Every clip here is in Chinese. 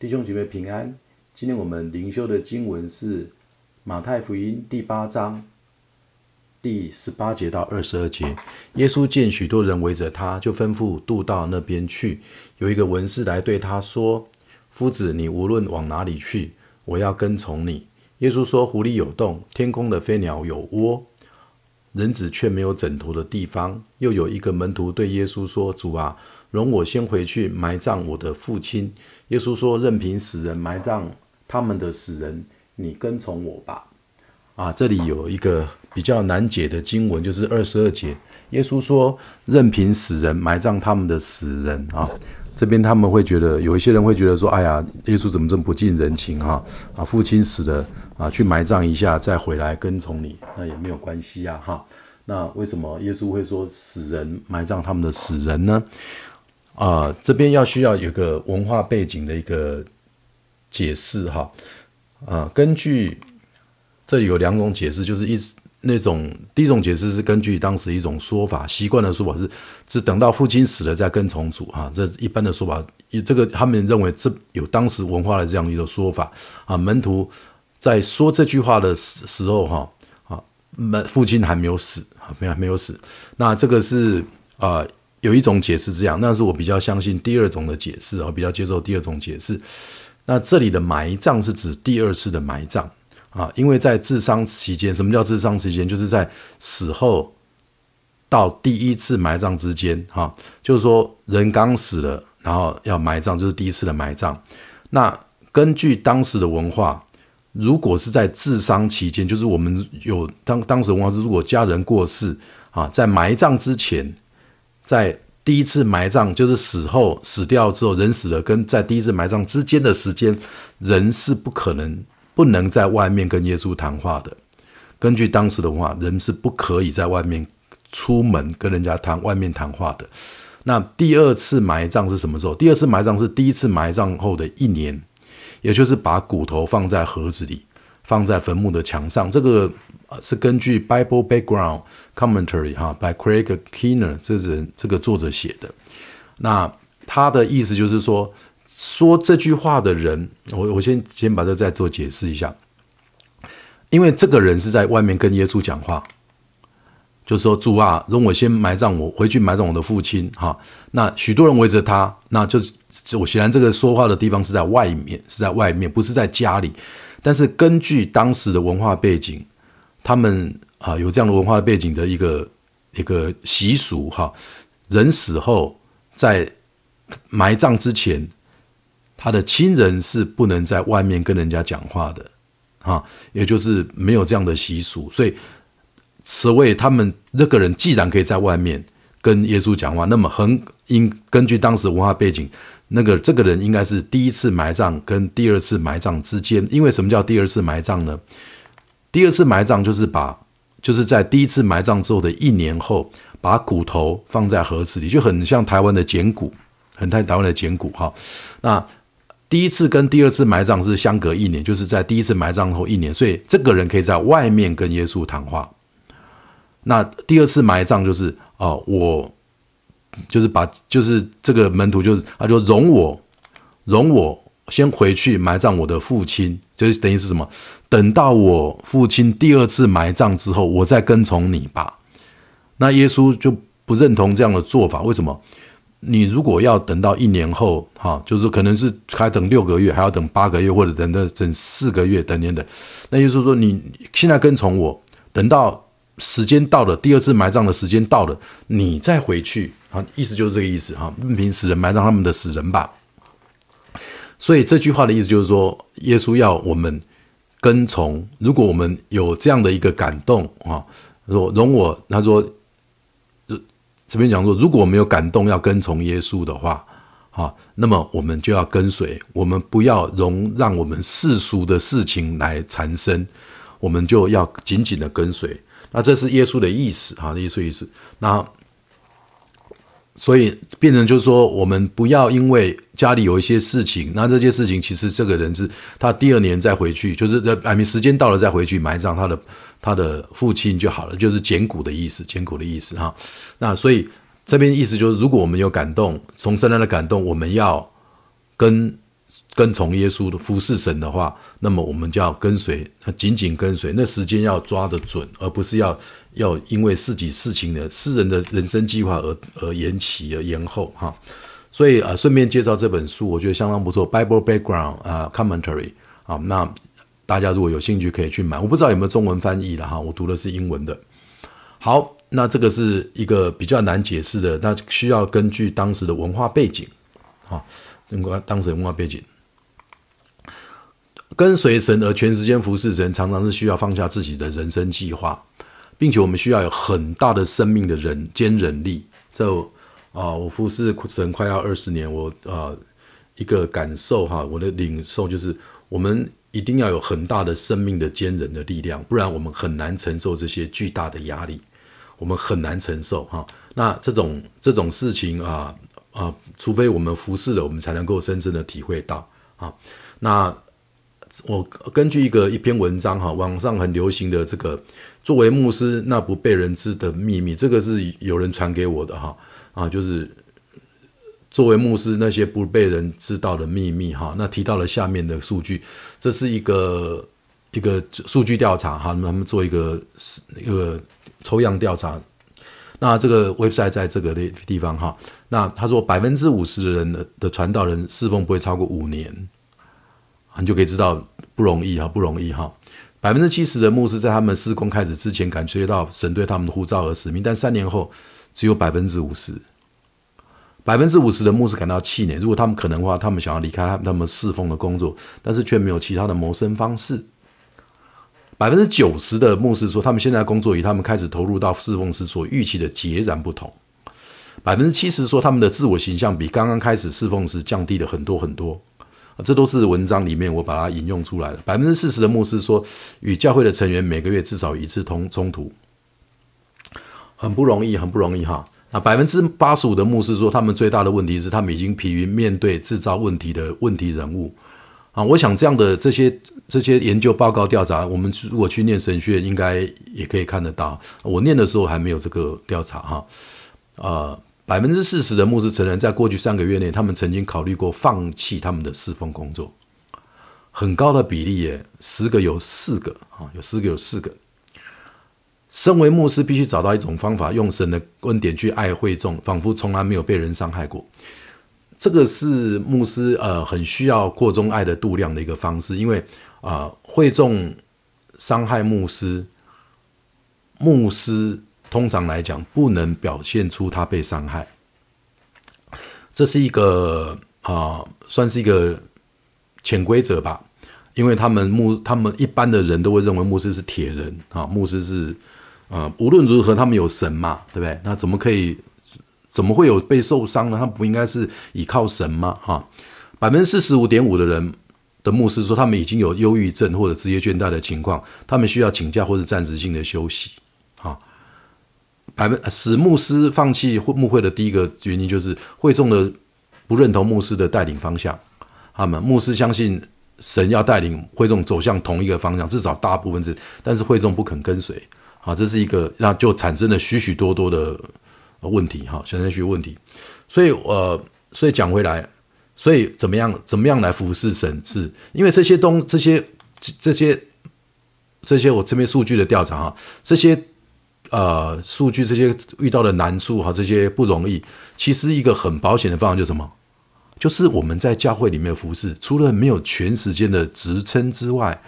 弟兄姐妹平安，今天我们灵修的经文是《马太福音》第八章第十八节到二十二节。耶稣见许多人围着他，就吩咐渡到那边去。有一个文士来对他说：“夫子，你无论往哪里去，我要跟从你。”耶稣说：“狐狸有洞，天空的飞鸟有窝，人子却没有枕头的地方。”又有一个门徒对耶稣说：“主啊！”容我先回去埋葬我的父亲。耶稣说：“任凭死人埋葬他们的死人，你跟从我吧。”啊，这里有一个比较难解的经文，就是二十二节。耶稣说：“任凭死人埋葬他们的死人。”啊，这边他们会觉得，有一些人会觉得说：“哎呀，耶稣怎么这么不近人情？哈，啊，父亲死了，啊，去埋葬一下，再回来跟从你，那也没有关系呀，哈。那为什么耶稣会说死人埋葬他们的死人呢？”啊，这边要需要有个文化背景的一个解释哈。啊，根据这有两种解释，就是一那种第一种解释是根据当时一种说法习惯的说法是，是等到父亲死了再跟重组啊，这一般的说法，这个他们认为这有当时文化的这样一个说法啊。门徒在说这句话的时时候哈，啊，门父亲还没有死啊，没还没有死，那这个是啊。有一种解释这样，但是我比较相信第二种的解释啊，比较接受第二种解释。那这里的埋葬是指第二次的埋葬啊，因为在治丧期间，什么叫治丧期间？就是在死后到第一次埋葬之间，哈，就是说人刚死了，然后要埋葬，就是第一次的埋葬。那根据当时的文化，如果是在治丧期间，就是我们有当当时文化是，如果家人过世啊，在埋葬之前。在第一次埋葬，就是死后死掉之后，人死了，跟在第一次埋葬之间的时间，人是不可能不能在外面跟耶稣谈话的。根据当时的话，人是不可以在外面出门跟人家谈外面谈话的。那第二次埋葬是什么时候？第二次埋葬是第一次埋葬后的一年，也就是把骨头放在盒子里，放在坟墓的墙上。这个是根据 Bible background。Commentary 哈，by Craig Keener 这人这个作者写的，那他的意思就是说，说这句话的人，我我先先把这再做解释一下，因为这个人是在外面跟耶稣讲话，就是说主啊，容我先埋葬我，回去埋葬我的父亲哈。那许多人围着他，那就是我显然这个说话的地方是在外面，是在外面，不是在家里。但是根据当时的文化背景，他们。啊，有这样的文化背景的一个一个习俗哈，人死后在埋葬之前，他的亲人是不能在外面跟人家讲话的，哈，也就是没有这样的习俗，所以此为他们那个人既然可以在外面跟耶稣讲话，那么很应根据当时文化背景，那个这个人应该是第一次埋葬跟第二次埋葬之间，因为什么叫第二次埋葬呢？第二次埋葬就是把就是在第一次埋葬之后的一年后，把骨头放在盒子里，就很像台湾的捡骨，很像台湾的捡骨哈。那第一次跟第二次埋葬是相隔一年，就是在第一次埋葬后一年，所以这个人可以在外面跟耶稣谈话。那第二次埋葬就是啊，我就是把就是这个门徒就是，他就容我，容我。先回去埋葬我的父亲，就是等于是什么？等到我父亲第二次埋葬之后，我再跟从你吧。那耶稣就不认同这样的做法，为什么？你如果要等到一年后，哈，就是可能是还等六个月，还要等八个月，或者等等整四个月，等等等。那耶稣说，你现在跟从我，等到时间到了，第二次埋葬的时间到了，你再回去。啊，意思就是这个意思哈。任凭死人埋葬他们的死人吧。所以这句话的意思就是说，耶稣要我们跟从。如果我们有这样的一个感动啊，说容我，他说这边讲说，如果没有感动要跟从耶稣的话，好，那么我们就要跟随，我们不要容让我们世俗的事情来缠身，我们就要紧紧的跟随。那这是耶稣的意思啊，耶稣意思。那。所以变成就是说，我们不要因为家里有一些事情，那这些事情其实这个人是他第二年再回去，就是在还没时间到了再回去埋葬他的他的父亲就好了，就是捡骨的意思，捡骨的意思哈。那所以这边意思就是，如果我们有感动，从身上的感动，我们要跟。跟从耶稣的服侍神的话，那么我们就要跟随，那紧紧跟随，那时间要抓得准，而不是要要因为自己事情的私人的人生计划而而延期而延后哈。所以呃，顺便介绍这本书，我觉得相当不错，Bible Background 啊，Commentary 啊，那大家如果有兴趣可以去买，我不知道有没有中文翻译了哈，我读的是英文的。好，那这个是一个比较难解释的，那需要根据当时的文化背景啊。有关当时文化背景，跟随神而全时间服侍神，常常是需要放下自己的人生计划，并且我们需要有很大的生命的人坚忍力。这啊，我服侍神快要二十年，我啊一个感受哈，我的领受就是，我们一定要有很大的生命的坚韧的力量，不然我们很难承受这些巨大的压力，我们很难承受哈。那这种这种事情啊。啊，除非我们服侍了，我们才能够深深的体会到啊。那我根据一个一篇文章哈，网上很流行的这个作为牧师那不被人知的秘密，这个是有人传给我的哈啊，就是作为牧师那些不被人知道的秘密哈。那提到了下面的数据，这是一个一个数据调查哈，他们做一个是个抽样调查。那这个 t 赛在这个地地方哈，那他说百分之五十人的的传道人侍奉不会超过五年，你就可以知道不容易哈，不容易哈。百分之七十的牧师在他们施工开始之前感觉到神对他们的呼召和使命，但三年后只有百分之五十，百分之五十的牧师感到气馁，如果他们可能的话，他们想要离开他们侍奉的工作，但是却没有其他的谋生方式。百分之九十的牧师说，他们现在工作与他们开始投入到侍奉时所预期的截然不同。百分之七十说，他们的自我形象比刚刚开始侍奉时降低了很多很多。这都是文章里面我把它引用出来的。百分之四十的牧师说，与教会的成员每个月至少一次同冲突，很不容易，很不容易哈。那百分之八十五的牧师说，他们最大的问题是，他们已经疲于面对制造问题的问题人物。啊，我想这样的这些这些研究报告调查，我们如果去念神学，应该也可以看得到。我念的时候还没有这个调查哈。啊，百分之四十的牧师承认，在过去三个月内，他们曾经考虑过放弃他们的侍奉工作，很高的比例耶，十个有四个啊，有十个有四个。身为牧师，必须找到一种方法，用神的观点去爱会众，仿佛从来没有被人伤害过。这个是牧师呃很需要过充爱的度量的一个方式，因为啊会众伤害牧师，牧师通常来讲不能表现出他被伤害，这是一个啊算是一个潜规则吧，因为他们牧他们一般的人都会认为牧师是铁人啊，牧师是啊无论如何他们有神嘛，对不对？那怎么可以？怎么会有被受伤呢？他不应该是依靠神吗？哈，百分之四十五点五的人的牧师说，他们已经有忧郁症或者职业倦怠的情况，他们需要请假或者暂时性的休息。哈，百分使牧师放弃会牧会的第一个原因就是会众的不认同牧师的带领方向。他们牧师相信神要带领会众走向同一个方向，至少大部分是，但是会众不肯跟随。啊，这是一个让就产生了许许多多的。问题哈，神学问题，所以呃，所以讲回来，所以怎么样，怎么样来服侍神？是因为这些东，这些这这些这些我这边数据的调查哈，这些呃数据，这些遇到的难处哈，这些不容易。其实一个很保险的方法就是什么？就是我们在教会里面服侍，除了没有全时间的职称之外，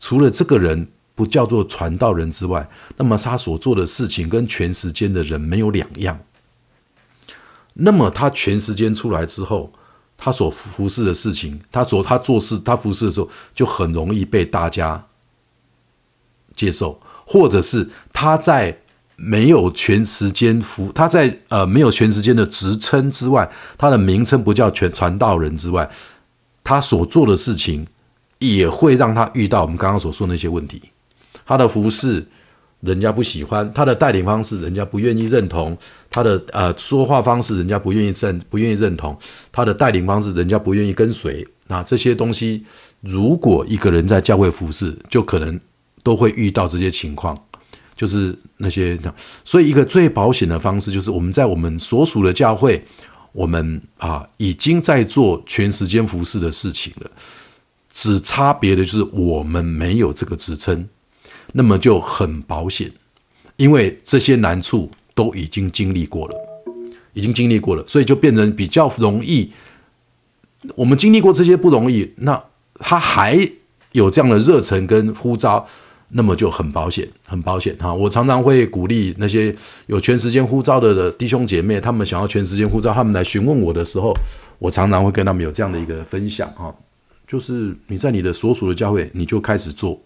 除了这个人。不叫做传道人之外，那么他所做的事情跟全时间的人没有两样。那么他全时间出来之后，他所服侍的事情，他所他做事，他服侍的时候就很容易被大家接受，或者是他在没有全时间服，他在呃没有全时间的职称之外，他的名称不叫全传道人之外，他所做的事情也会让他遇到我们刚刚所说那些问题。他的服饰人家不喜欢；他的带领方式，人家不愿意认同；他的呃说话方式，人家不愿意认不愿意认同；他的带领方式，人家不愿意跟随。那这些东西，如果一个人在教会服侍，就可能都会遇到这些情况，就是那些。所以，一个最保险的方式，就是我们在我们所属的教会，我们啊已经在做全时间服侍的事情了，只差别的就是我们没有这个职称。那么就很保险，因为这些难处都已经经历过了，已经经历过了，所以就变成比较容易。我们经历过这些不容易，那他还有这样的热忱跟呼召，那么就很保险，很保险哈。我常常会鼓励那些有全时间呼召的弟兄姐妹，他们想要全时间呼召，他们来询问我的时候，我常常会跟他们有这样的一个分享哈，就是你在你的所属的教会，你就开始做。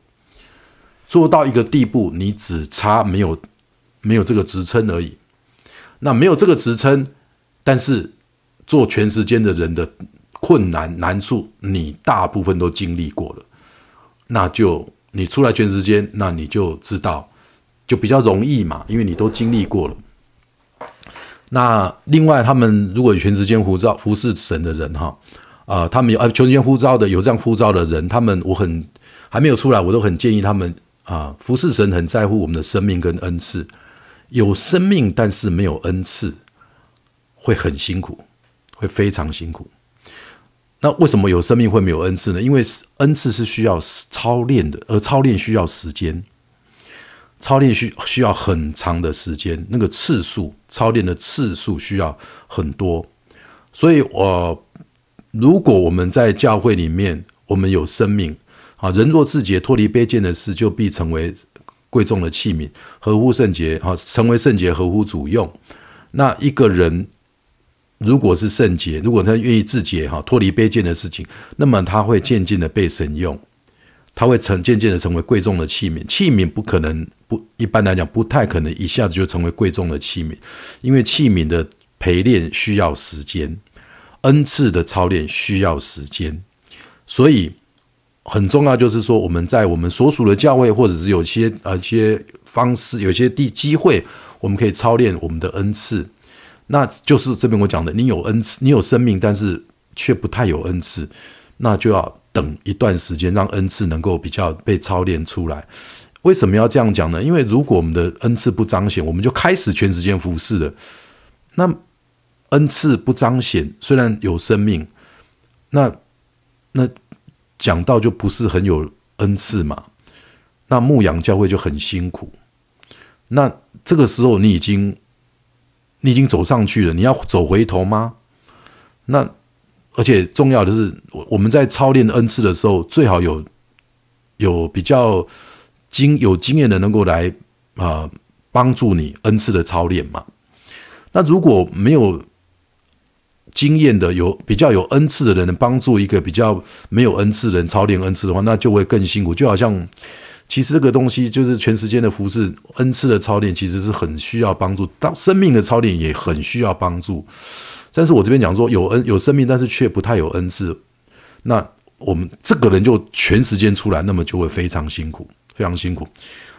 做到一个地步，你只差没有，没有这个职称而已。那没有这个职称，但是做全时间的人的困难难处，你大部分都经历过了。那就你出来全时间，那你就知道，就比较容易嘛，因为你都经历过了。那另外，他们如果有全时间护照、服侍神的人哈，啊，他们有啊，全时间护照的有这样护照的人，他们我很还没有出来，我都很建议他们。啊，服侍神很在乎我们的生命跟恩赐。有生命，但是没有恩赐，会很辛苦，会非常辛苦。那为什么有生命会没有恩赐呢？因为恩赐是需要操练的，而操练需要时间，操练需需要很长的时间，那个次数，操练的次数需要很多。所以，我如果我们在教会里面，我们有生命。啊，人若自洁，脱离卑贱的事，就必成为贵重的器皿，合乎圣洁。哈，成为圣洁，合乎主用。那一个人如果是圣洁，如果他愿意自洁，哈，脱离卑贱的事情，那么他会渐渐的被神用，他会成渐渐的成为贵重的器皿。器皿不可能不一般来讲不太可能一下子就成为贵重的器皿，因为器皿的培炼需要时间，恩赐的操练需要时间，所以。很重要就是说，我们在我们所属的教会，或者是有些呃一些方式，有些地机会，我们可以操练我们的恩赐。那就是这边我讲的，你有恩赐，你有生命，但是却不太有恩赐，那就要等一段时间，让恩赐能够比较被操练出来。为什么要这样讲呢？因为如果我们的恩赐不彰显，我们就开始全时间服侍了。那恩赐不彰显，虽然有生命，那那。讲到就不是很有恩赐嘛，那牧羊教会就很辛苦。那这个时候你已经，你已经走上去了，你要走回头吗？那而且重要的是，我我们在操练恩赐的时候，最好有有比较经有经验的能够来啊帮助你恩赐的操练嘛。那如果没有。经验的有比较有恩赐的人帮助一个比较没有恩赐的人操练恩赐的话，那就会更辛苦。就好像其实这个东西就是全时间的服侍恩赐的操练，其实是很需要帮助。当生命的操练也很需要帮助。但是我这边讲说有恩有生命，但是却不太有恩赐，那我们这个人就全时间出来，那么就会非常辛苦，非常辛苦。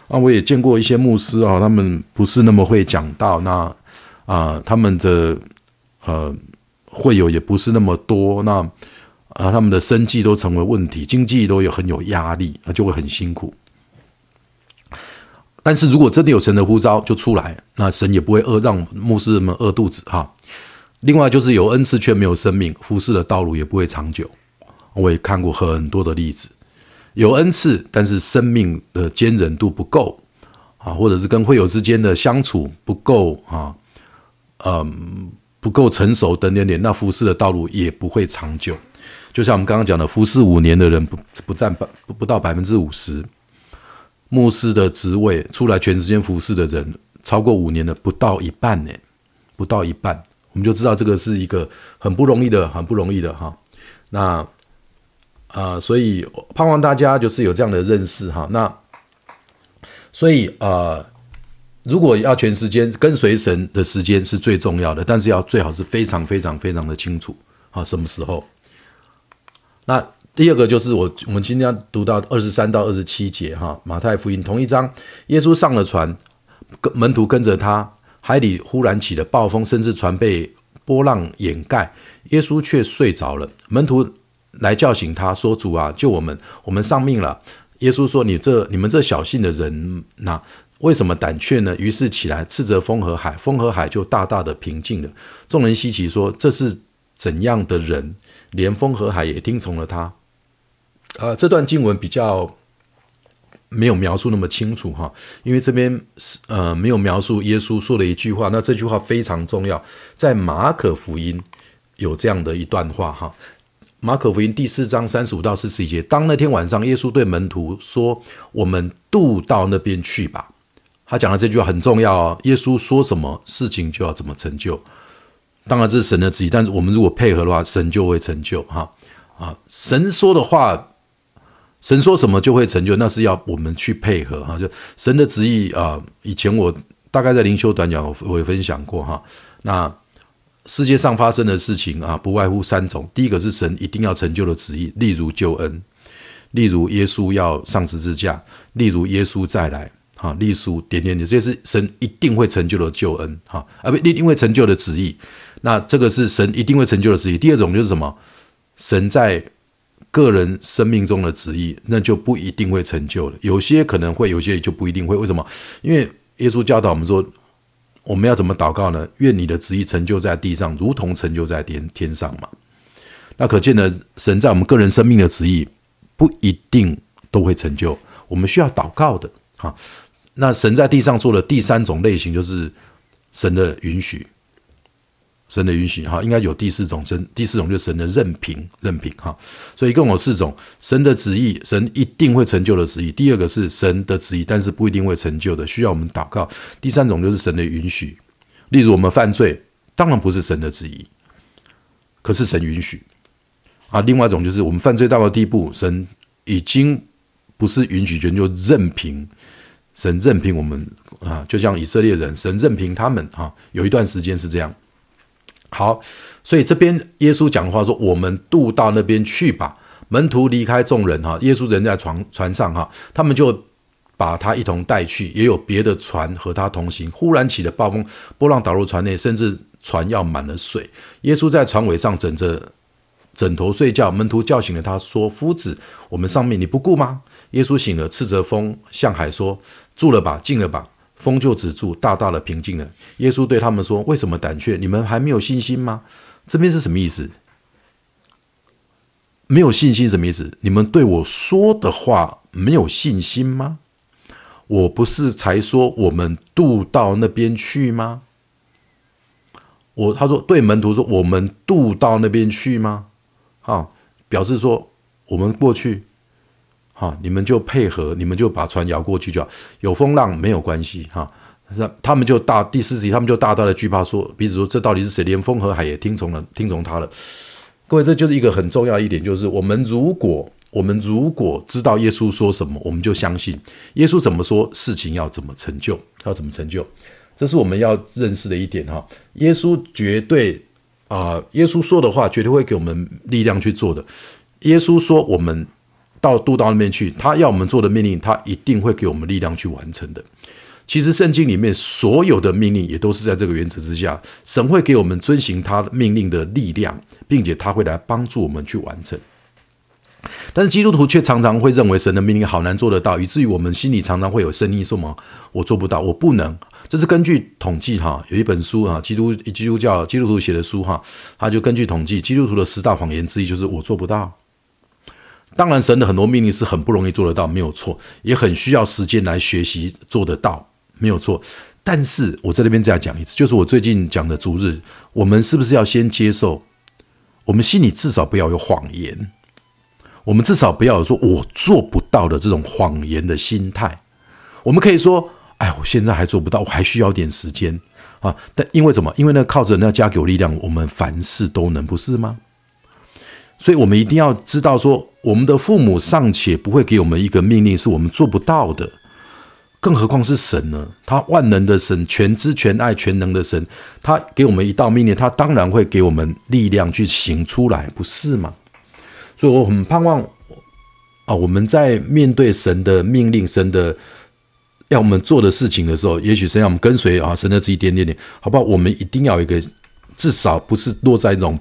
啊，我也见过一些牧师啊，他们不是那么会讲到那啊，他们的呃。会有也不是那么多，那啊，他们的生计都成为问题，经济都有很有压力，那就会很辛苦。但是如果真的有神的呼召就出来，那神也不会饿让牧师们饿肚子哈。另外就是有恩赐却没有生命，服侍的道路也不会长久。我也看过很多的例子，有恩赐，但是生命的坚忍度不够啊，或者是跟会友之间的相处不够啊，嗯。不够成熟，等等点，那服侍的道路也不会长久。就像我们刚刚讲的，服侍五年的人不不占百不不到百分之五十，牧师的职位出来全时间服侍的人超过五年的不到一半呢，不到一半，我们就知道这个是一个很不容易的，很不容易的哈。那啊，所以盼望大家就是有这样的认识哈。那所以啊。如果要全时间跟随神的时间是最重要的，但是要最好是非常非常非常的清楚啊，什么时候？那第二个就是我我们今天要读到二十三到二十七节哈，马太福音同一章，耶稣上了船，跟门徒跟着他，海里忽然起了暴风，甚至船被波浪掩盖，耶稣却睡着了。门徒来叫醒他说：“主啊，救我们，我们丧命了。”耶稣说：“你这你们这小信的人哪！”为什么胆怯呢？于是起来斥责风和海，风和海就大大的平静了。众人稀奇说：“这是怎样的人？连风和海也听从了他。”呃，这段经文比较没有描述那么清楚哈，因为这边是呃没有描述耶稣说了一句话。那这句话非常重要，在马可福音有这样的一段话哈。马可福音第四章三十五到四十一节，当那天晚上，耶稣对门徒说：“我们渡到那边去吧。”他讲的这句话很重要哦。耶稣说什么事情就要怎么成就，当然这是神的旨意，但是我们如果配合的话，神就会成就。哈啊，神说的话，神说什么就会成就，那是要我们去配合哈。就神的旨意啊，以前我大概在灵修短讲我也分享过哈。那世界上发生的事情啊，不外乎三种：第一个是神一定要成就的旨意，例如救恩，例如耶稣要上十字架，例如耶稣再来。啊，隶书点点点，这是神一定会成就的救恩哈，啊不一定会成就的旨意。那这个是神一定会成就的旨意。第二种就是什么？神在个人生命中的旨意，那就不一定会成就了。有些可能会，有些就不一定会。为什么？因为耶稣教导我们说，我们要怎么祷告呢？愿你的旨意成就在地上，如同成就在天天上嘛。那可见呢，神在我们个人生命的旨意不一定都会成就，我们需要祷告的哈。那神在地上做的第三种类型就是神的允许，神的允许哈，应该有第四种神，第四种就是神的任凭任凭哈，所以一共有四种：神的旨意，神一定会成就的旨意；第二个是神的旨意，但是不一定会成就的，需要我们祷告；第三种就是神的允许，例如我们犯罪，当然不是神的旨意，可是神允许啊。另外一种就是我们犯罪到了地步，神已经不是允许，就任凭。神任凭我们啊，就像以色列人，神任凭他们啊。有一段时间是这样。好，所以这边耶稣讲的话说：“我们渡到那边去吧。”门徒离开众人哈，耶稣人在船船上哈，他们就把他一同带去，也有别的船和他同行。忽然起了暴风，波浪打入船内，甚至船要满了水。耶稣在船尾上枕着枕头睡觉，门徒叫醒了他说：“夫子，我们上面你不顾吗？”耶稣醒了，斥责风，向海说。住了吧，进了吧，风就止住，大大的平静了。耶稣对他们说：“为什么胆怯？你们还没有信心吗？”这边是什么意思？没有信心什么意思？你们对我说的话没有信心吗？我不是才说我们渡到那边去吗？我他说对门徒说我们渡到那边去吗？啊，表示说我们过去。哈，你们就配合，你们就把船摇过去，就，好，有风浪没有关系哈。那他们就大第四集，他们就大大的惧怕，说彼此说这到底是谁，连风和海也听从了，听从他了。各位，这就是一个很重要一点，就是我们如果我们如果知道耶稣说什么，我们就相信耶稣怎么说，事情要怎么成就，要怎么成就，这是我们要认识的一点哈。耶稣绝对啊，耶稣说的话绝对会给我们力量去做的。耶稣说我们。到督导那边去，他要我们做的命令，他一定会给我们力量去完成的。其实圣经里面所有的命令，也都是在这个原则之下，神会给我们遵行他命令的力量，并且他会来帮助我们去完成。但是基督徒却常常会认为神的命令好难做得到，以至于我们心里常常会有声音说我做不到，我不能。”这是根据统计哈，有一本书哈，基督基督教基督徒写的书哈，他就根据统计，基督徒的十大谎言之一就是“我做不到”。当然，神的很多命令是很不容易做得到，没有错，也很需要时间来学习做得到，没有错。但是我在那边再讲一次，就是我最近讲的主日，我们是不是要先接受？我们心里至少不要有谎言，我们至少不要有说“我做不到”的这种谎言的心态。我们可以说：“哎，我现在还做不到，我还需要点时间啊。”但因为什么？因为呢，靠着那加给我力量，我们凡事都能，不是吗？所以，我们一定要知道，说我们的父母尚且不会给我们一个命令是我们做不到的，更何况是神呢？他万能的神，全知、全爱、全能的神，他给我们一道命令，他当然会给我们力量去行出来，不是吗？所以，我很盼望啊，我们在面对神的命令、神的要我们做的事情的时候，也许神让我们跟随啊，神的这一点点点，好不好？我们一定要一个，至少不是落在一种。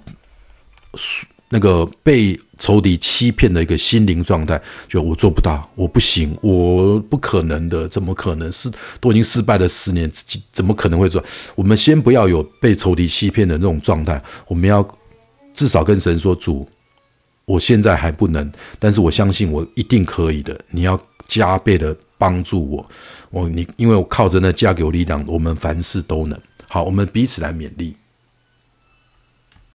那个被仇敌欺骗的一个心灵状态，就我做不到，我不行，我不可能的，怎么可能是？都已经失败了十年，怎么可能会做？我们先不要有被仇敌欺骗的那种状态，我们要至少跟神说：“主，我现在还不能，但是我相信我一定可以的。你要加倍的帮助我，我你，因为我靠着那加给我力量，我们凡事都能。好，我们彼此来勉励。”